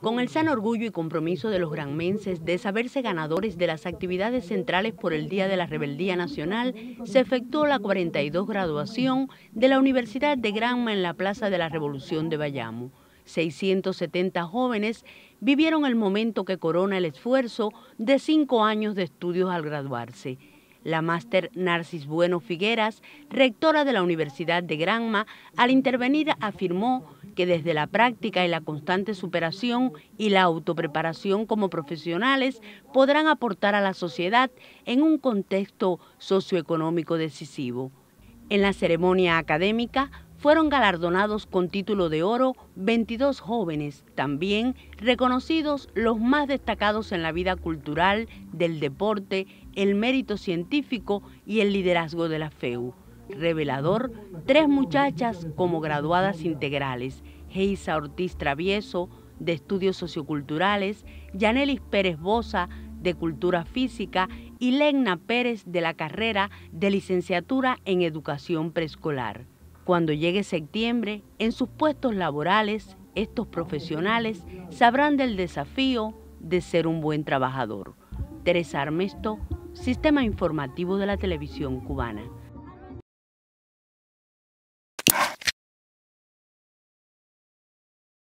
Con el sano orgullo y compromiso de los granmenses de saberse ganadores de las actividades centrales por el Día de la Rebeldía Nacional, se efectuó la 42 graduación de la Universidad de Granma en la Plaza de la Revolución de Bayamo. 670 jóvenes vivieron el momento que corona el esfuerzo de cinco años de estudios al graduarse. La máster Narcis Bueno Figueras, rectora de la Universidad de Granma, al intervenir afirmó que desde la práctica y la constante superación y la autopreparación como profesionales podrán aportar a la sociedad en un contexto socioeconómico decisivo. En la ceremonia académica fueron galardonados con título de oro 22 jóvenes, también reconocidos los más destacados en la vida cultural, del deporte, el mérito científico y el liderazgo de la FEU revelador tres muchachas como graduadas integrales, Geisa Ortiz Travieso, de Estudios Socioculturales, Yanelis Pérez Bosa, de Cultura Física, y Legna Pérez, de la carrera de Licenciatura en Educación Preescolar. Cuando llegue septiembre, en sus puestos laborales, estos profesionales sabrán del desafío de ser un buen trabajador. Teresa Armesto, Sistema Informativo de la Televisión Cubana.